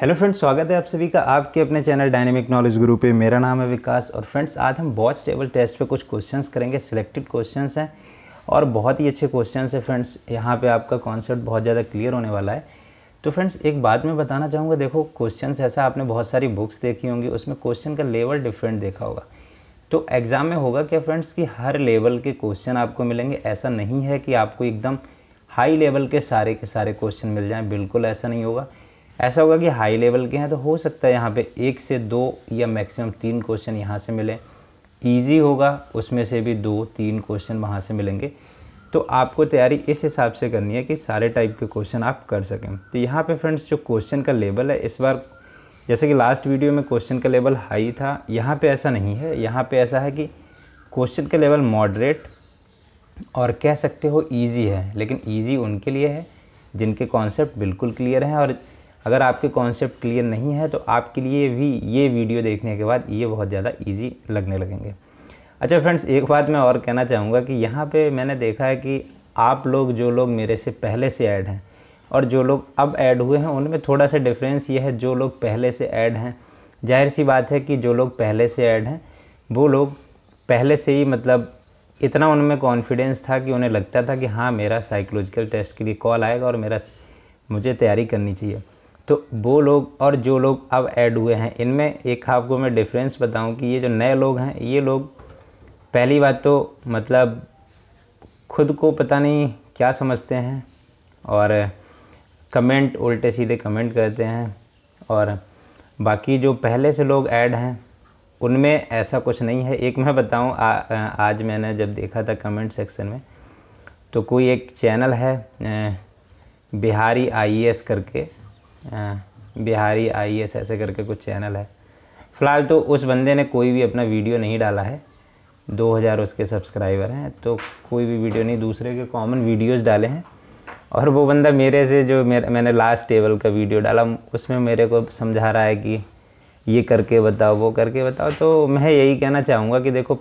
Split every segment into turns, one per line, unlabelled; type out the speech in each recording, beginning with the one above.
Hello friends स्वागत है आप सभी का आपके अपने चैनल डायनेमिक नॉलेज ग्रुप पे मेरा नाम है विकास और फ्रेंड्स आज हम बॉच टेबल टेस्ट पे कुछ क्वेश्चंस करेंगे सिलेक्टेड क्वेश्चंस हैं और बहुत ही अच्छे क्वेश्चंस हैं फ्रेंड्स यहाँ पे आपका कॉन्सेप्ट बहुत ज़्यादा क्लियर होने वाला है तो फ्रेंड्स एक बात मैं बताना चाहूँगा देखो क्वेश्चन ऐसा आपने बहुत सारी बुक्स देखी होंगी उसमें क्वेश्चन का लेवल डिफरेंट देखा होगा तो एग्ज़ाम में होगा क्या फ्रेंड्स कि हर लेवल के क्वेश्चन आपको मिलेंगे ऐसा नहीं है कि आपको एकदम हाई लेवल के सारे के सारे क्वेश्चन मिल जाएँ बिल्कुल ऐसा नहीं होगा ऐसा होगा कि हाई लेवल के हैं तो हो सकता है यहाँ पे एक से दो या मैक्सिमम तीन क्वेश्चन यहाँ से मिले ईजी होगा उसमें से भी दो तीन क्वेश्चन वहाँ से मिलेंगे तो आपको तैयारी इस हिसाब से करनी है कि सारे टाइप के क्वेश्चन आप कर सकें तो यहाँ पे फ्रेंड्स जो क्वेश्चन का लेवल है इस बार जैसे कि लास्ट वीडियो में क्वेश्चन का लेवल हाई था यहाँ पर ऐसा नहीं है यहाँ पर ऐसा है कि क्वेश्चन का लेवल मॉडरेट और कह सकते हो ईजी है लेकिन ईजी उनके लिए है जिनके कॉन्सेप्ट बिल्कुल क्लियर हैं और अगर आपके कॉन्सेप्ट क्लियर नहीं है तो आपके लिए भी ये वीडियो देखने के बाद ये बहुत ज़्यादा ईजी लगने लगेंगे अच्छा फ्रेंड्स एक बात मैं और कहना चाहूँगा कि यहाँ पर मैंने देखा है कि आप लोग जो लोग मेरे से पहले से ऐड हैं और जो लोग अब ऐड हुए हैं उनमें थोड़ा सा डिफरेंस ये है जो लोग पहले से ऐड हैं जाहिर सी बात है कि जो लोग पहले से ऐड हैं वो लोग पहले से ही मतलब इतना उनमें कॉन्फिडेंस था कि उन्हें लगता था कि हाँ मेरा साइकोलॉजिकल टेस्ट के लिए कॉल आएगा और मेरा मुझे तैयारी करनी चाहिए तो वो लोग और जो लोग अब ऐड हुए हैं इनमें एक आपको मैं डिफरेंस बताऊं कि ये जो नए लोग हैं ये लोग पहली बात तो मतलब खुद को पता नहीं क्या समझते हैं और कमेंट उल्टे सीधे कमेंट करते हैं और बाकी जो पहले से लोग ऐड हैं उनमें ऐसा कुछ नहीं है एक मैं बताऊं आज मैंने जब देखा था कमेंट सेक्शन में तो कोई एक चैनल है बिहारी आईएएस e करके बिहारी आई एस e ऐसे करके कुछ चैनल है फ़िलहाल तो उस बंदे ने कोई भी अपना वीडियो नहीं डाला है 2000 उसके सब्सक्राइबर हैं तो कोई भी वीडियो नहीं दूसरे के कॉमन वीडियोज़ डाले हैं और वो बंदा मेरे से जो मेरे मैंने लास्ट टेबल का वीडियो डाला उसमें मेरे को समझा रहा है कि ये करके बताओ वो करके बताओ तो मैं यही कहना चाहूँगा कि देखो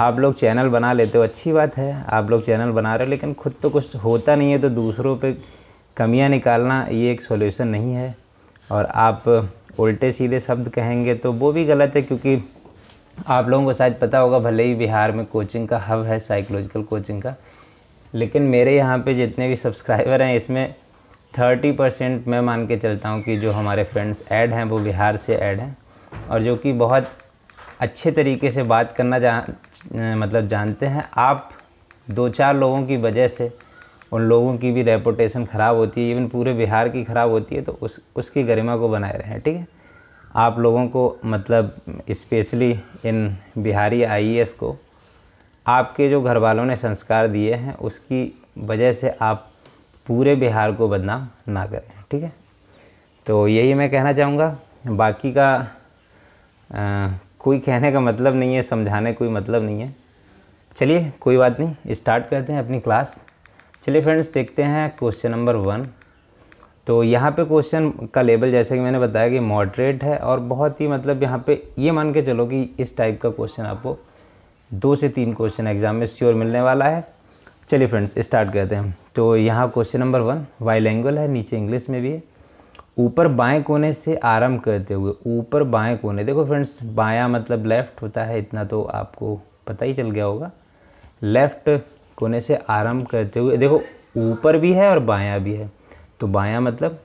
आप लोग चैनल बना लेते हो अच्छी बात है आप लोग चैनल बना रहे हो लेकिन खुद तो कुछ होता नहीं है तो दूसरों पे कमियां निकालना ये एक सॉल्यूशन नहीं है और आप उल्टे सीधे शब्द कहेंगे तो वो भी गलत है क्योंकि आप लोगों को शायद पता होगा भले ही बिहार में कोचिंग का हब है साइकोलॉजिकल कोचिंग का लेकिन मेरे यहाँ पे जितने भी सब्सक्राइबर हैं इसमें थर्टी परसेंट मैं मान के चलता हूँ कि जो हमारे फ्रेंड्स ऐड हैं वो बिहार से ऐड हैं और जो कि बहुत अच्छे तरीके से बात करना जान मतलब जानते हैं आप दो चार लोगों की वजह से उन लोगों की भी रेपुटेशन ख़राब होती है इवन पूरे बिहार की ख़राब होती है तो उस उसकी गरिमा को बनाए रहें ठीक है आप लोगों को मतलब इस्पेशली इन बिहारी आईएएस को आपके जो घर वालों ने संस्कार दिए हैं उसकी वजह से आप पूरे बिहार को बदनाम ना करें ठीक है तो यही मैं कहना चाहूँगा बाकी का आ, कोई कहने का मतलब नहीं है समझाने कोई मतलब नहीं है चलिए कोई बात नहीं स्टार्ट करते हैं अपनी क्लास चलिए फ्रेंड्स देखते हैं क्वेश्चन नंबर वन तो यहाँ पे क्वेश्चन का लेबल जैसे कि मैंने बताया कि मॉडरेट है और बहुत ही मतलब यहाँ पे ये मान के चलो कि इस टाइप का क्वेश्चन आपको दो से तीन क्वेश्चन एग्जाम में श्योर मिलने वाला है चलिए फ्रेंड्स स्टार्ट करते हैं तो यहाँ question number one Y language है नीचे इंग्लिश में भी है ऊपर बाएँ कोने से आराम करते हुए ऊपर बाएँ कोने देखो फ्रेंड्स बाया मतलब लेफ़्ट होता है इतना तो आपको पता ही चल गया होगा लेफ़्ट कोने से आरंभ करते हुए देखो ऊपर भी है और बायां भी है तो बायां मतलब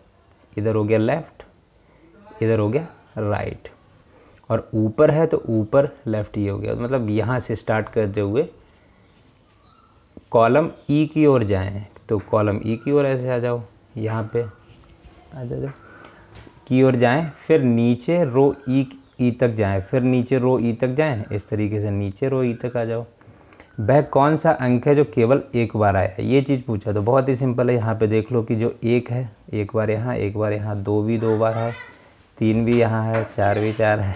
इधर हो गया लेफ्ट इधर हो गया राइट और ऊपर है तो ऊपर लेफ्ट ही हो गया मतलब यहाँ से स्टार्ट करते हुए कॉलम ई e की ओर जाएं तो कॉलम ई e की ओर ऐसे आ जाओ यहाँ पे आ जाओ की ओर जाएं फिर नीचे रो ई ई तक जाएं फिर नीचे रो ई e तक जाएं इस तरीके से नीचे रो ई तक आ जाओ वह कौन सा अंक है जो केवल एक बार आया है ये चीज़ पूछा तो बहुत ही सिंपल है यहाँ पे देख लो कि जो एक है एक बार यहाँ एक बार यहाँ दो भी दो बार है तीन भी यहाँ है चार भी चार है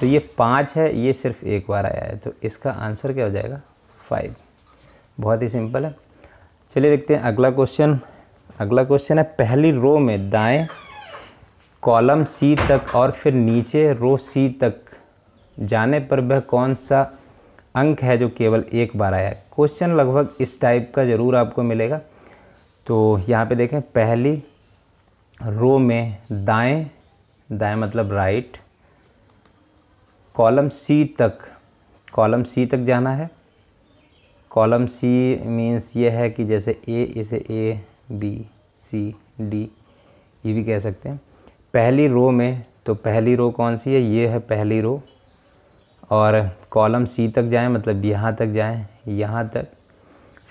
तो ये पाँच है ये सिर्फ एक बार आया है तो इसका आंसर क्या हो जाएगा फाइव बहुत ही सिंपल है चलिए देखते हैं अगला क्वेश्चन अगला क्वेश्चन है पहली रो में दाएँ कॉलम सी तक और फिर नीचे रो सी तक जाने पर वह कौन सा अंक है जो केवल एक बार आया है क्वेश्चन लगभग इस टाइप का ज़रूर आपको मिलेगा तो यहाँ पे देखें पहली रो में दाएं दाएं मतलब राइट कॉलम सी तक कॉलम सी तक जाना है कॉलम सी मीन्स ये है कि जैसे ए इसे ए बी सी डी ये भी कह सकते हैं पहली रो में तो पहली रो कौन सी है ये है पहली रो और कॉलम सी तक जाएं मतलब यहाँ तक जाएं यहाँ तक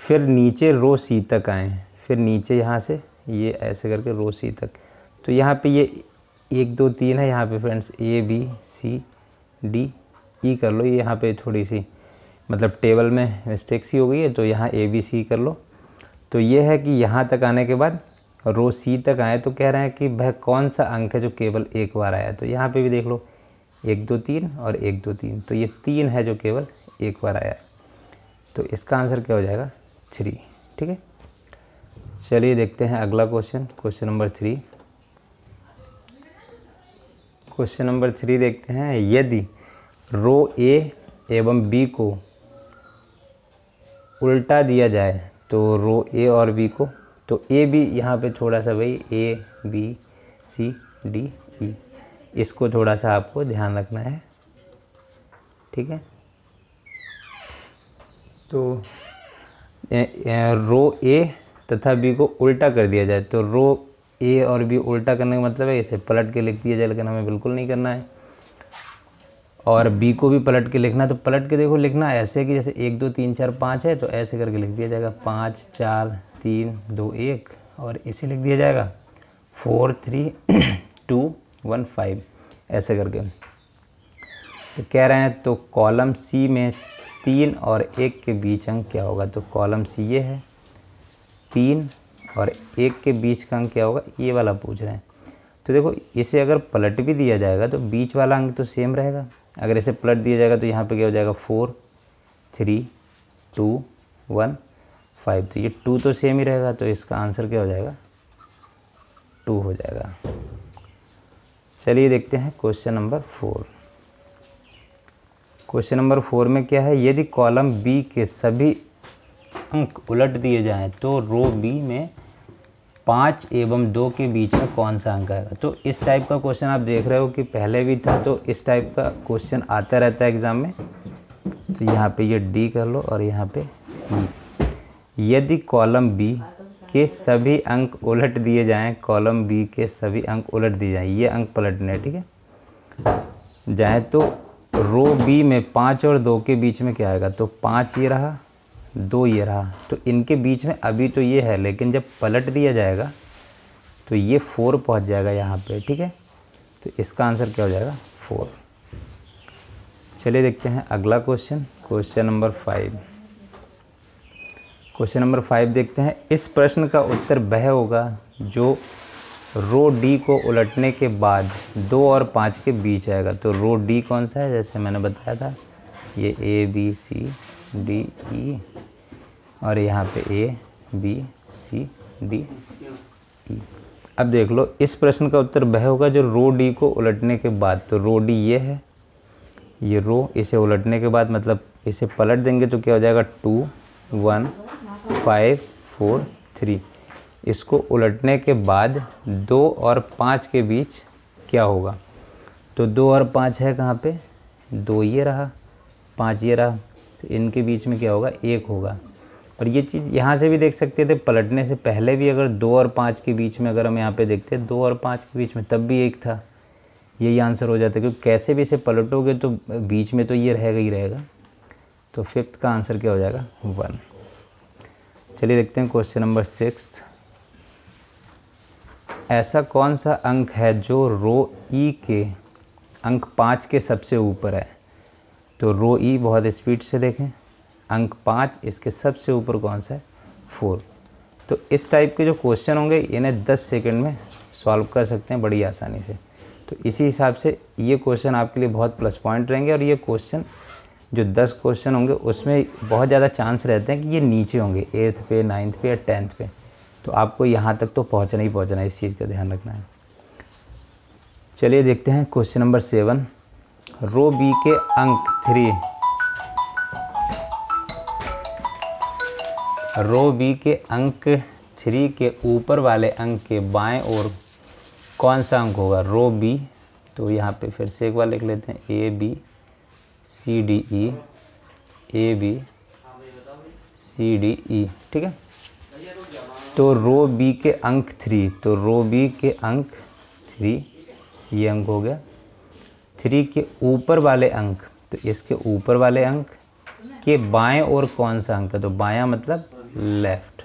फिर नीचे रो सी तक आएँ फिर नीचे यहाँ से ये ऐसे करके रो सी तक तो यहाँ पे ये एक दो तीन है यहाँ पे friends A B C D E कर लो ये यहाँ पे थोड़ी सी मतलब टेबल में मिस्टेक सी हो गई है तो यहाँ ए बी सी कर लो तो ये है कि यहाँ तक आने के बाद रो सी तक आए तो कह रहे हैं कि भाई कौन सा अंक है जो केवल एक बार आया तो यहाँ पे भी देख लो एक दो तीन और एक दो तीन तो ये तीन है जो केवल एक बार आया है तो इसका आंसर क्या हो जाएगा थ्री ठीक है चलिए देखते हैं अगला question question number three question number three देखते हैं यदि रो ए एवं बी को उल्टा दिया जाए तो रो ए और बी को तो ए भी यहाँ पे थोड़ा सा भाई ए बी सी डी इसको थोड़ा सा आपको ध्यान रखना है ठीक है तो रो ए तथा बी को उल्टा कर दिया जाए तो रो ए और बी उल्टा करने का मतलब है इसे पलट के लिख दिया जाए लेकिन हमें बिल्कुल नहीं करना है और बी को भी पलट के लिखना तो पलट के देखो लिखना ऐसे कि जैसे एक दो तीन चार पाँच है तो ऐसे करके लिख दिया जाएगा पाँच चार तीन दो एक और इसे लिख दिया जाएगा four three two one five ऐसे करके तो कह रहे हैं तो कॉलम सी में तीन और एक के बीच अंक क्या होगा तो कॉलम सी ये है तीन और एक के बीच का अंक क्या होगा ये वाला पूछ रहे हैं तो देखो इसे अगर पलट भी दिया जाएगा तो बीच वाला अंक तो सेम रहेगा अगर इसे पलट दिया जाएगा तो यहाँ पे क्या हो जाएगा four three two one five तो ये टू तो सेम ही रहेगा तो इसका आंसर क्या हो जाएगा टू हो जाएगा चलिए देखते हैं question number four question number four में क्या है यदि कॉलम बी के सभी अंक उलट दिए जाएं तो रो बी में पाँच एवं दो के बीच में कौन सा अंक आएगा तो इस टाइप का क्वेश्चन आप देख रहे हो कि पहले भी था तो इस टाइप का क्वेश्चन आता रहता है एग्ज़ाम में तो यहाँ पे ये डी कर लो और यहाँ पे ई e। यदि कॉलम बी के सभी अंक उलट दिए जाएं कॉलम बी के सभी अंक उलट दिए जाएं ये अंक पलटने हैं ठीक है जाए तो रो बी में पाँच और दो के बीच में क्या आएगा तो पाँच ये रहा दो ये रहा तो इनके बीच में अभी तो ये है लेकिन जब पलट दिया जाएगा तो ये फोर पहुंच जाएगा यहाँ पे ठीक है तो इसका आंसर क्या हो जाएगा फोर चलिए देखते हैं अगला question question number five question number five देखते हैं इस प्रश्न का उत्तर वह होगा जो रो डी को उलटने के बाद दो और पाँच के बीच आएगा तो रो डी कौन सा है जैसे मैंने बताया था ये ए बी सी डी ई और यहाँ पे ए बी सी डी ई अब देख लो इस प्रश्न का उत्तर वह होगा जो रो डी को उलटने के बाद तो रो डी ये है ये रो इसे उलटने के बाद मतलब इसे पलट देंगे तो क्या हो जाएगा two one five four three इसको उलटने के बाद दो और पाँच के बीच क्या होगा तो दो और पाँच है कहाँ पे दो ये रहा पाँच ये रहा तो इनके बीच में क्या होगा एक होगा और ये चीज़ यहाँ से भी देख सकते थे पलटने से पहले भी अगर दो और पाँच के बीच में अगर हम यहाँ पे देखते दो और पाँच के बीच में तब भी एक था यही आंसर हो जाता है क्योंकि कैसे भी इसे पलटोगे तो बीच में तो ये रहेगा ही रहेगा तो फिफ्थ का आंसर क्या हो जाएगा वन चलिए देखते हैं क्वेश्चन नंबर सिक्स ऐसा कौन सा अंक है जो रो ई e के अंक पाँच के सबसे ऊपर है तो रो ई e बहुत स्पीड से देखें अंक पाँच इसके सबसे ऊपर कौन सा है फोर तो इस टाइप के जो क्वेश्चन होंगे इन्हें दस सेकेंड में सॉल्व कर सकते हैं बड़ी आसानी से तो इसी हिसाब से ये क्वेश्चन आपके लिए बहुत प्लस पॉइंट रहेंगे और ये क्वेश्चन जो दस क्वेश्चन होंगे उसमें बहुत ज़्यादा चांस रहते हैं कि ये नीचे होंगे एट्थ पे नाइन्थ पे या टेंथ पे तो आपको यहाँ तक तो पहुँचना ही पहुँचना है इस चीज़ का ध्यान रखना है चलिए देखते हैं question number seven row B के अंक थ्री रो बी के अंक थ्री के ऊपर वाले अंक के बाएं और कौन सा अंक होगा रो बी तो यहाँ पे फिर से एक बार लिख लेते हैं A B C D E A B C D E ठीक है तो रो बी के अंक थ्री तो रो बी के अंक थ्री ये अंक हो गया थ्री के ऊपर वाले अंक तो इसके ऊपर वाले अंक के बाएं और कौन सा अंक है तो बायां मतलब लेफ्ट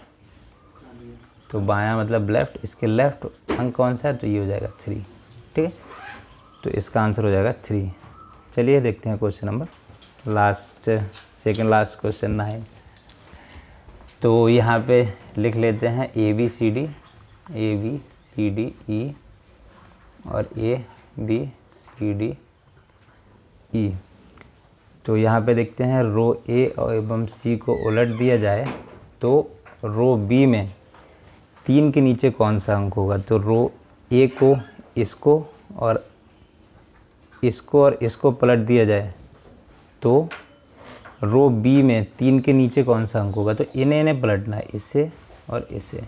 तो बायां मतलब लेफ्ट इसके लेफ्ट अंक कौन सा है तो ये हो जाएगा थ्री ठीक है तो इसका आंसर हो जाएगा थ्री चलिए देखते हैं question number last second last question nine तो यहाँ पे लिख लेते हैं A B C D A B C D E और ए बी सी डी ई तो यहाँ पे देखते हैं रो ए और एवं सी को उलट दिया जाए तो रो बी में तीन के नीचे कौन सा अंक होगा तो रो ए को इसको और इसको और इसको पलट दिया जाए तो रो बी में तीन के नीचे कौन सा अंक होगा तो इन्हें इन्हें पलटना है इसे और इसे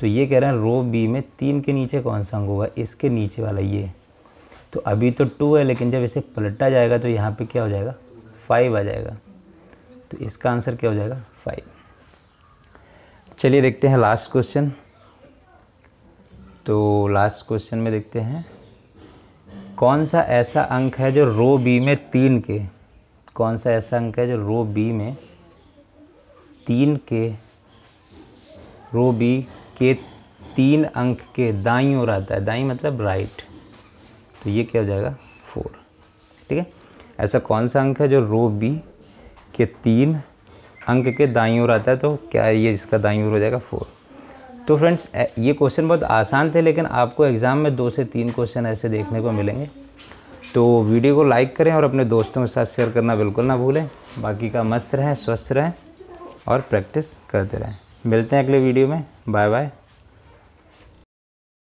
तो ये कह रहे हैं रो बी में तीन के नीचे कौन सा अंक होगा इसके नीचे वाला ये तो अभी तो टू है लेकिन जब इसे पलटा जाएगा तो यहाँ पे क्या हो जाएगा फाइव आ जाएगा तो इसका आंसर क्या हो जाएगा फाइव चलिए देखते हैं लास्ट क्वेश्चन तो लास्ट क्वेश्चन में देखते हैं कौन सा ऐसा अंक है जो रो बी में तीन के कौन सा ऐसा अंक है जो रो बी में तीन के रो बी के तीन अंक के दाई ओर आता है दाई मतलब राइट तो ये क्या हो जाएगा फोर ठीक है ऐसा कौन सा अंक है जो रो बी के तीन अंक के दाई ओर आता है तो क्या है ये इसका दाई ओर हो जाएगा फोर तो फ्रेंड्स ये क्वेश्चन बहुत आसान थे लेकिन आपको एग्ज़ाम में दो से तीन क्वेश्चन ऐसे देखने को मिलेंगे तो वीडियो को लाइक करें और अपने दोस्तों के साथ शेयर करना बिल्कुल ना भूलें बाकी का मस्त रहें स्वस्थ रहें और प्रैक्टिस करते रहें मिलते हैं अगले वीडियो में बाय बाय